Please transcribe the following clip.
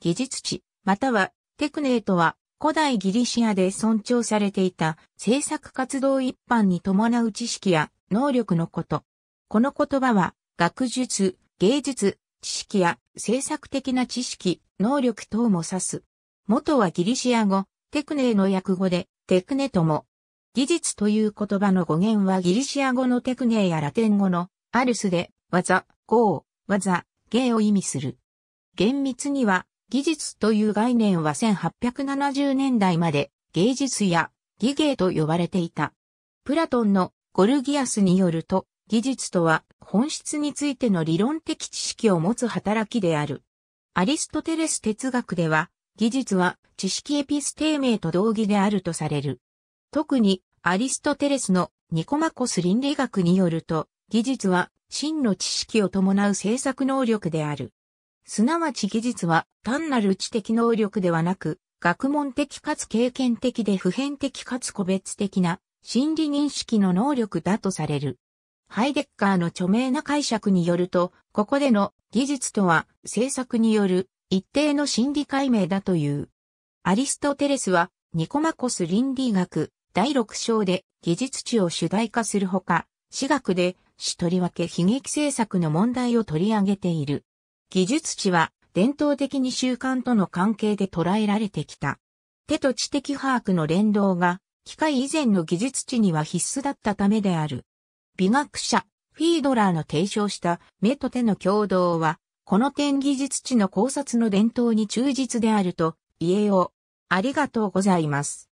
技術地、またはテクネーとは古代ギリシアで尊重されていた制作活動一般に伴う知識や能力のこと。この言葉は学術、芸術、知識や制作的な知識、能力等も指す。元はギリシア語、テクネーの訳語でテクネとも。技術という言葉の語源はギリシア語のテクネーやラテン語のアルスで技、業、技、芸を意味する。厳密には技術という概念は1870年代まで芸術や技芸と呼ばれていた。プラトンのゴルギアスによると、技術とは本質についての理論的知識を持つ働きである。アリストテレス哲学では、技術は知識エピステーメと同義であるとされる。特にアリストテレスのニコマコス倫理学によると、技術は真の知識を伴う制作能力である。すなわち技術は単なる知的能力ではなく、学問的かつ経験的で普遍的かつ個別的な心理認識の能力だとされる。ハイデッカーの著名な解釈によると、ここでの技術とは政策による一定の心理解明だという。アリストテレスはニコマコス倫理学第6章で技術値を主題化するほか、私学で死とりわけ悲劇政策の問題を取り上げている。技術値は伝統的に習慣との関係で捉えられてきた。手と知的把握の連動が機械以前の技術値には必須だったためである。美学者、フィードラーの提唱した目と手の共同は、この点技術値の考察の伝統に忠実であると言えよう。ありがとうございます。